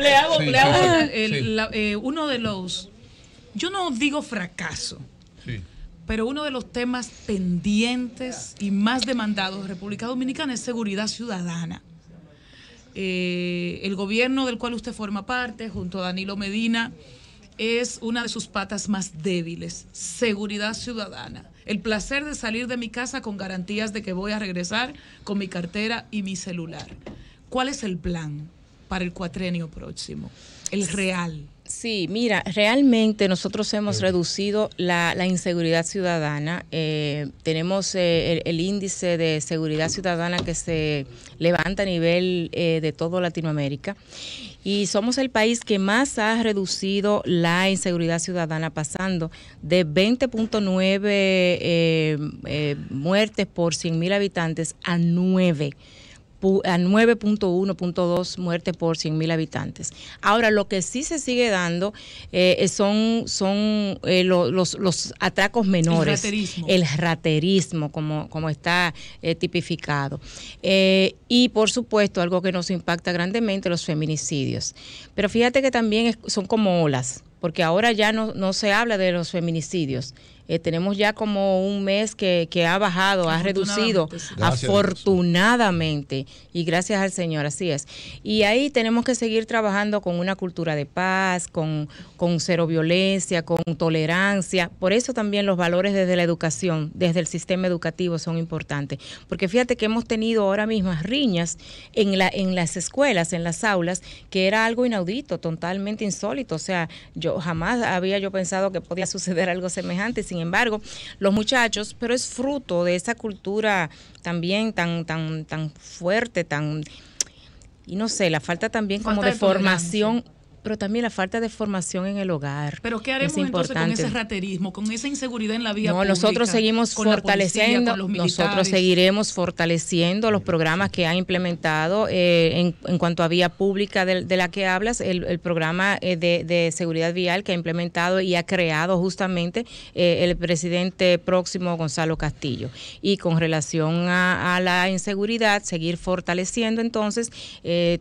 le hago, le hago eh, uno de los, yo no digo fracaso, pero uno de los temas pendientes y más demandados de República Dominicana es seguridad ciudadana. Eh, el gobierno del cual usted forma parte, junto a Danilo Medina, es una de sus patas más débiles, seguridad ciudadana el placer de salir de mi casa con garantías de que voy a regresar con mi cartera y mi celular. ¿Cuál es el plan para el cuatrenio próximo? El real. Sí, mira, realmente nosotros hemos eh. reducido la, inseguridad ciudadana. Eh, tenemos eh, el, índice de seguridad ciudadana que se levanta a nivel de toda Latinoamérica y somos el país que más ha reducido la inseguridad ciudadana, pasando de 20.9 eh, eh, muertes por 100.000 habitantes a 9 a 9.1.2 muertes por 100.000 habitantes. Ahora, lo que sí se sigue dando eh, son, son eh, los, los, atracos menores. El raterismo. como, como está eh, tipificado. y, por supuesto, algo que nos impacta grandemente, los feminicidios. Pero fíjate que también son como olas, porque ahora ya no, no se habla de los feminicidios eh, tenemos ya como un mes que, ha bajado, ha reducido, afortunadamente, y gracias al Señor, así es. Y ahí tenemos que seguir trabajando con una cultura de paz, con, cero violencia, con tolerancia. Por eso también los valores desde la educación, desde el sistema educativo son importantes. Porque fíjate que hemos tenido ahora mismo riñas en, la, en las escuelas, en las aulas, que era algo inaudito, totalmente insólito. O sea, yo jamás había yo pensado que podía suceder algo semejante. Sin embargo, los muchachos, pero es fruto de esa cultura también tan, tan, tan fuerte, tan, y no sé, la falta también como de formación pero también la falta de formación en el hogar. Pero ¿qué haremos entonces con ese raterismo, con esa inseguridad en la vía no, pública? nosotros seguimos fortaleciendo, nosotros seguiremos fortaleciendo los programas que ha implementado eh, en, cuanto a vía pública de, la que hablas, el, programa eh, de, seguridad vial que ha implementado y ha creado justamente eh, el presidente próximo Gonzalo Castillo. Y con relación a, la inseguridad, seguir fortaleciendo entonces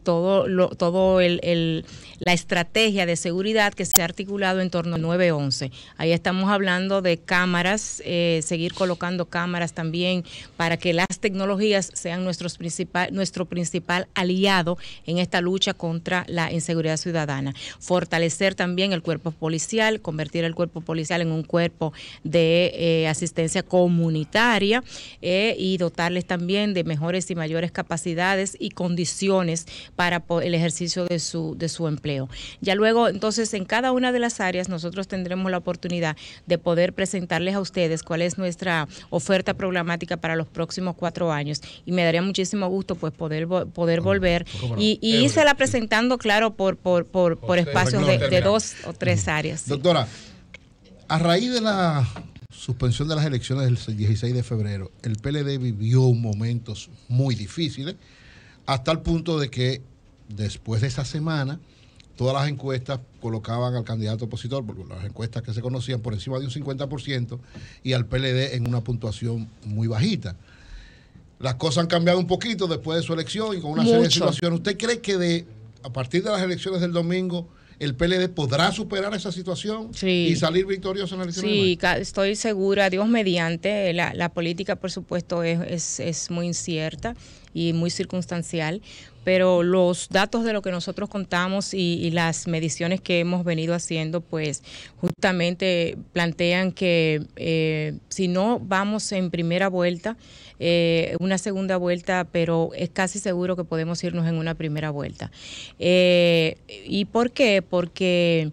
todo, todo el, la estrategia de seguridad que se ha articulado en torno al 911. Ahí estamos hablando de cámaras, eh, seguir colocando cámaras también para que las tecnologías sean nuestros principal, nuestro principal aliado en esta lucha contra la inseguridad ciudadana. Fortalecer también el cuerpo policial, convertir el cuerpo policial en un cuerpo de eh, asistencia comunitaria eh, y dotarles también de mejores y mayores capacidades y condiciones para el ejercicio de su, de su empleo. Ya luego, entonces, en cada una de las áreas nosotros tendremos la oportunidad de poder presentarles a ustedes cuál es nuestra oferta programática para los próximos cuatro años. Y me daría muchísimo gusto pues poder, poder mm. volver. Y, y la presentando, claro, por, por, espacios de, de dos o tres áreas. Doctora, a raíz de la suspensión de las elecciones del 16 de febrero, el PLD vivió momentos muy difíciles, hasta el punto de que después de esa semana, todas las encuestas colocaban al candidato opositor, porque las encuestas que se conocían, por encima de un 50% y al PLD en una puntuación muy bajita. Las cosas han cambiado un poquito después de su elección y con una serie de situaciones. ¿Usted cree que de, a partir de las elecciones del domingo el PLD podrá superar esa situación y salir victorioso en la elección. Sí, estoy segura, Dios mediante, la, política por supuesto es, es muy incierta y muy circunstancial, pero los datos de lo que nosotros contamos y, las mediciones que hemos venido haciendo, pues justamente plantean que eh, si no vamos en primera vuelta, eh, una segunda vuelta, pero es casi seguro que podemos irnos en una primera vuelta. Eh, ¿Y por qué? Porque...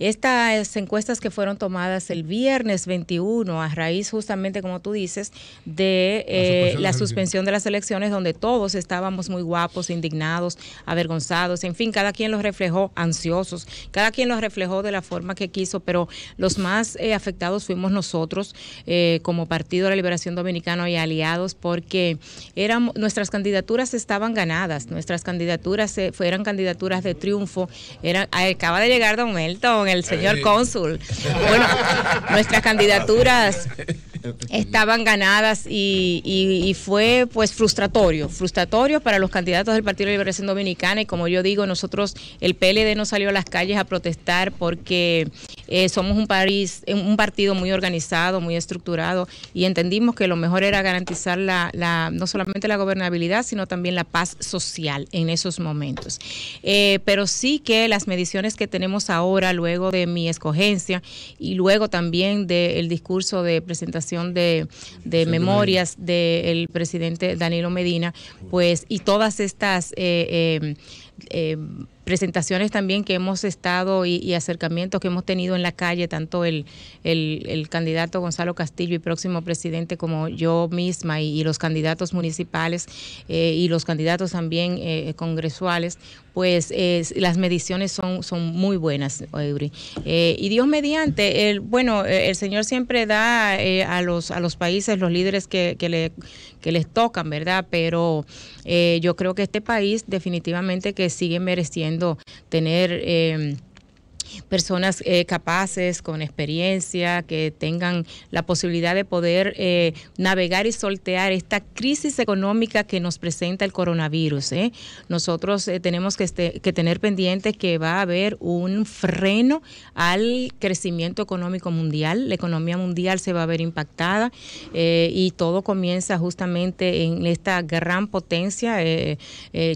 Estas encuestas que fueron tomadas el viernes 21 a raíz justamente, como tú dices, de la, eh, suspensión, de las elecciones donde todos estábamos muy guapos, indignados, avergonzados, en fin, cada quien los reflejó ansiosos, cada quien los reflejó de la forma que quiso, pero los más eh, afectados fuimos nosotros eh, como Partido de la Liberación Dominicana y aliados porque eran, nuestras candidaturas estaban ganadas, nuestras candidaturas eran candidaturas de triunfo, era, acaba de llegar Don Melton el señor cónsul. Bueno, nuestras candidaturas estaban ganadas y, fue pues frustratorio, frustratorio para los candidatos del Partido de Liberación Dominicana y como yo digo, nosotros, el PLD no salió a las calles a protestar porque eh, somos un, país, un partido muy organizado, muy estructurado y entendimos que lo mejor era garantizar la, no solamente la gobernabilidad, sino también la paz social en esos momentos. Eh, pero sí que las mediciones que tenemos ahora, luego de mi escogencia y luego también del discurso de presentación de, memorias del presidente Danilo Medina, pues y todas estas... Eh, presentaciones también que hemos estado y, acercamientos que hemos tenido en la calle, tanto el, el, candidato Gonzalo Castillo y próximo presidente como yo misma y, los candidatos municipales eh, y los candidatos también eh, congresuales, pues las mediciones son, son muy buenas, Eury. Eh, y Dios mediante, el, bueno, el Señor siempre da eh, a, los, a los países los líderes que, le, que les tocan, ¿verdad? Pero eh, yo creo que este país definitivamente que sigue mereciendo tener personas eh, capaces, con experiencia, que tengan la posibilidad de poder eh, navegar y soltear esta crisis económica que nos presenta el coronavirus. ¿eh? Nosotros tenemos este, que, tener pendiente que va a haber un freno al crecimiento económico mundial. La economía mundial se va a ver impactada y todo comienza justamente en esta gran potencia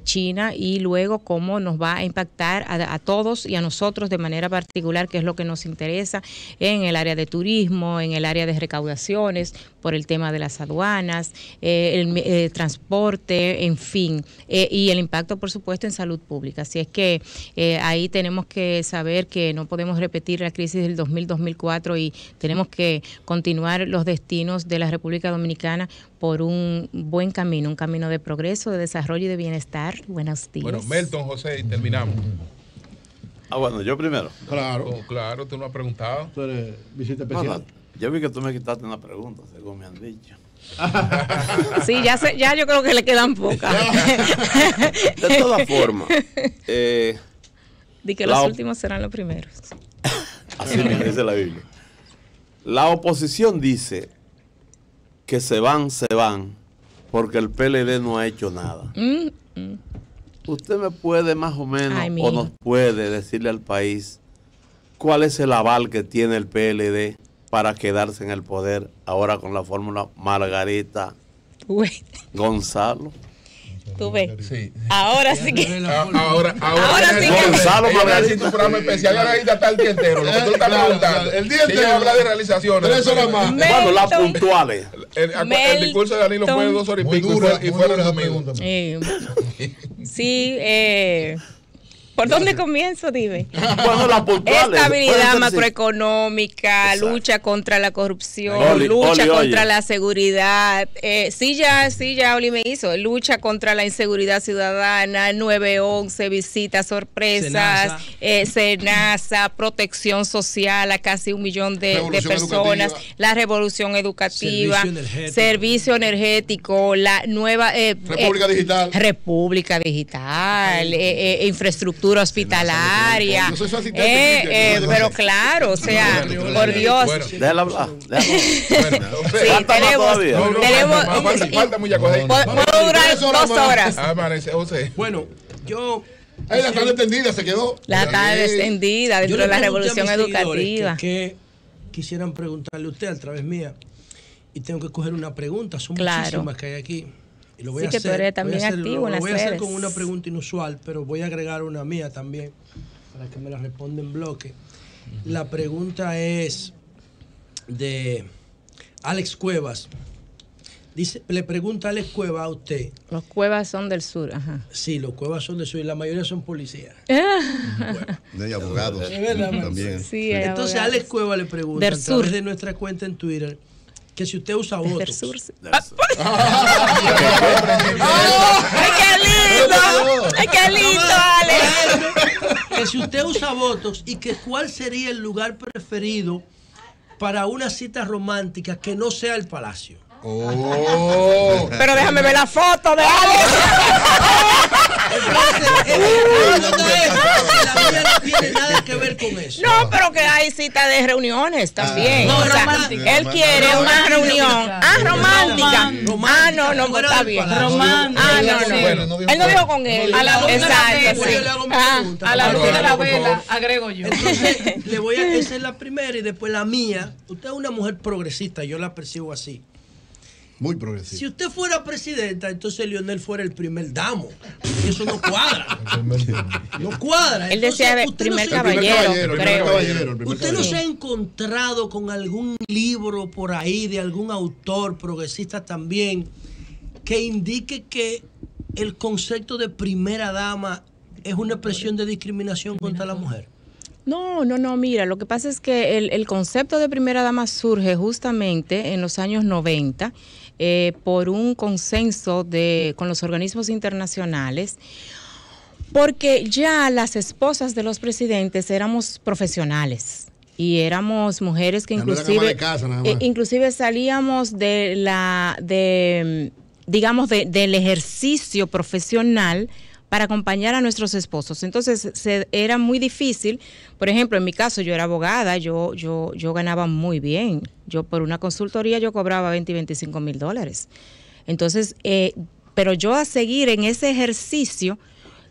China y luego cómo nos va a impactar a todos y a nosotros de manera particular, que es lo que nos interesa, en el área de turismo, en el área de recaudaciones, por el tema de las aduanas, eh, el eh, transporte, en fin, eh, y el impacto, por supuesto, en salud pública. Así es que ahí tenemos que saber que no podemos repetir la crisis del 2000-2004 y tenemos que continuar los destinos de la República Dominicana por un buen camino, un camino de progreso, de desarrollo y de bienestar. buenas días. Bueno, Melton, José, terminamos. Ah, bueno, yo primero. Claro. Oh, claro, tú no has preguntado. Tú eres visita especial. yo vi que tú me quitaste una pregunta, según me han dicho. sí, ya, ya yo creo que le quedan pocas. de todas formas. Eh, Di que los últimos serán los primeros. Así me dice la Biblia. La oposición dice que se van, se van, porque el PLD no ha hecho nada. Mm, mm usted me puede más o menos, o nos puede decirle al país cuál es el aval que tiene el PLD para quedarse en el poder ahora con la fórmula Margarita Gonzalo. Tú ves. Sí. Ahora sí que. Ahora, ahora, ahora sí que. Gonzalo, para ver tu programa especial. Ahora ahí está el día entero. Lo que tú eh, estás preguntando. El día entero. habla de realizaciones. Tres horas más. Bueno, las puntuales. El, discurso de Danilo fue dos horas y pico. y fue, eh, Sí, eh. ¿Por dónde comienzo? Dime. Estabilidad macroeconómica, lucha contra la corrupción, lucha contra la seguridad. Eh, sí, ya, sí, ya Oli me hizo. Lucha contra la inseguridad ciudadana, 911, visitas sorpresas, eh, Senasa, protección social a casi un millón de, personas, la revolución educativa, servicio energético, la nueva... Eh, eh, República Digital. República Digital, infraestructura hospitalaria. Eh, eh, pero claro, o sea, por Dios. Déjala hablar. dos horas. Bueno, yo Ahí la tarde extendida se quedó. La tarde extendida dentro de la revolución educativa. Que, quisieran preguntarle a usted a través mía. Y tengo que coger una pregunta. Son muchísimas que hay aquí lo voy a hacer, voy hacer con una pregunta inusual, pero voy a agregar una mía también para que me la responda en bloque. La pregunta es de Alex Cuevas. Dice, le pregunta Alex Cuevas a usted. Los cuevas son del sur, ajá. Sí, los cuevas son del sur y la mayoría son policías. no hay abogados. También. Entonces Alex Cuevas le pregunta de nuestra cuenta en Twitter que si usted usa votos ah, pues. Que si usted usa votos y que cuál sería el lugar preferido para una cita romántica que no sea el palacio. Oh. Pero déjame ver la foto de Alex. no que pero que hay cita de reuniones también. Ah. No, Él quiere una reunión. Ah, romántica. romántica. Ah, no, no, está bien. Romántica. Ah, no, no. él no dijo con él. Ah. A la luz de la vela. a la luz de la agrego yo. Entonces, le voy a hacer la primera y después la mía. Usted es una mujer progresista, yo la percibo así. Muy progresista. Si usted fuera presidenta, entonces Lionel fuera el primer damo. Y eso no cuadra. no cuadra. Él decía usted primer, caballero, usted no se ha encontrado con algún libro por ahí de algún autor progresista también que indique que el concepto de primera dama es una expresión de discriminación contra la mujer. No, no, no, mira, lo que pasa es que el, el concepto de primera dama surge justamente en los años 90 eh, por un consenso de, con los organismos internacionales, porque ya las esposas de los presidentes éramos profesionales y éramos mujeres que inclusive, eh, inclusive salíamos de la, de, digamos, del ejercicio profesional para acompañar a nuestros esposos. Entonces se, era muy difícil. Por ejemplo, en mi caso yo era abogada, yo, yo, yo ganaba muy bien. Yo por una consultoría yo cobraba 20 y 25 mil dólares. Entonces, eh, pero yo a seguir en ese ejercicio,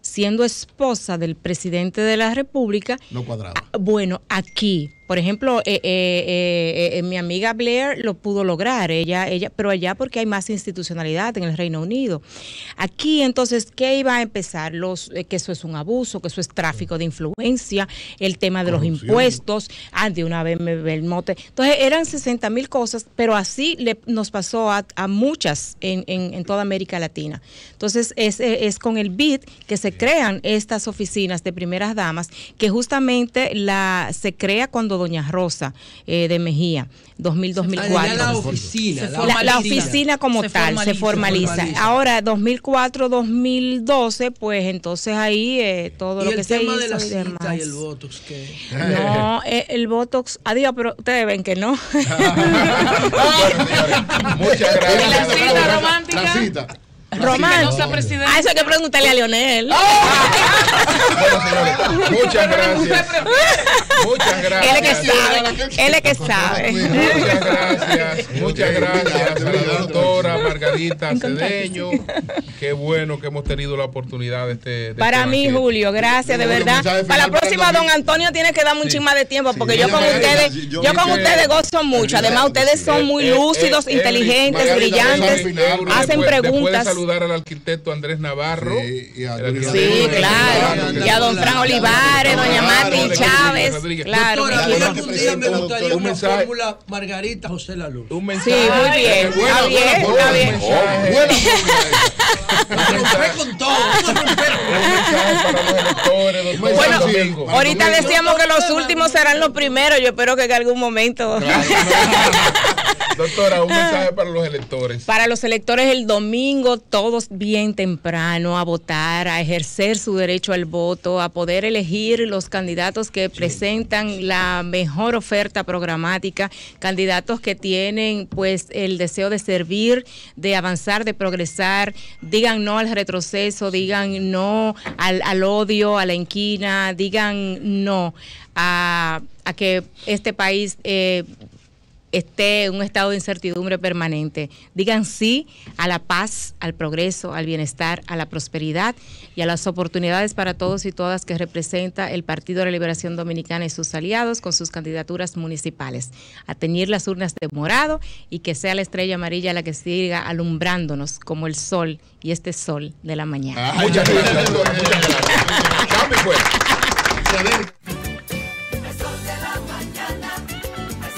siendo esposa del presidente de la República, no cuadraba. Ah, bueno, aquí por ejemplo, eh, eh, eh, eh, mi amiga Blair lo pudo lograr, ella, ella, pero allá porque hay más institucionalidad en el Reino Unido. Aquí entonces, ¿qué iba a empezar? Los, que eso es un abuso, que eso es tráfico de influencia, el tema de los impuestos, ah, de una vez me el mote. Entonces, eran 60 mil cosas, pero así le, nos pasó a, muchas en, toda América Latina. Entonces, es, con el BID que se crean estas oficinas de primeras damas, que justamente la, se crea cuando Doña Rosa eh, de Mejía, 2000-2004. Ah, la oficina, como tal se, formaliza. Ahora, 2004-2012, pues entonces ahí eh, todo lo que se hizo. De la el Botox? No, eh, el Botox, adiós, pero ustedes ven que no. Muchas gracias. la cita romántica? Román. A ah, eso hay que preguntarle a Leonel. Oh. muchas gracias. Muchas gracias. Él es que sabe. que sabe. Muchas gracias. Muchas gracias a la doctora Margarita Cedeño. Qué bueno que hemos tenido la oportunidad de este. este para mí, Julio, gracias, de verdad. Para la próxima, don Antonio tiene que dar un sí, más de tiempo porque yo con ustedes, yo con ustedes gozo mucho. Además, ustedes son muy lúcidos, inteligentes, brillantes, hacen preguntas saludar al arquitecto Andrés Navarro. Sí, y a, don claro. y a don Fran Olivares, doña Mati Chávez. Claro. un mensaje. Margarita José La Luz. Un mensaje. Sí, muy bien. está bien, está bien. Bueno, ahorita decíamos que los últimos serán los primeros. Yo espero que en algún momento. Doctora, un mensaje para los electores. Para los electores el domingo, todos bien temprano a votar, a ejercer su derecho al voto, a poder elegir los candidatos que presentan la mejor oferta programática, candidatos que tienen pues el deseo de servir, de avanzar, de progresar, digan no al retroceso, digan no al, odio, a la inquina, digan no a, a que este país eh, esté en un estado de incertidumbre permanente. Digan sí a la paz, al progreso, al bienestar, a la prosperidad y a las oportunidades para todos y todas que representa el Partido de la Liberación Dominicana y sus aliados con sus candidaturas municipales. A teñir las urnas de morado y que sea la estrella amarilla la que siga alumbrándonos como el sol y este sol de la mañana. Pues.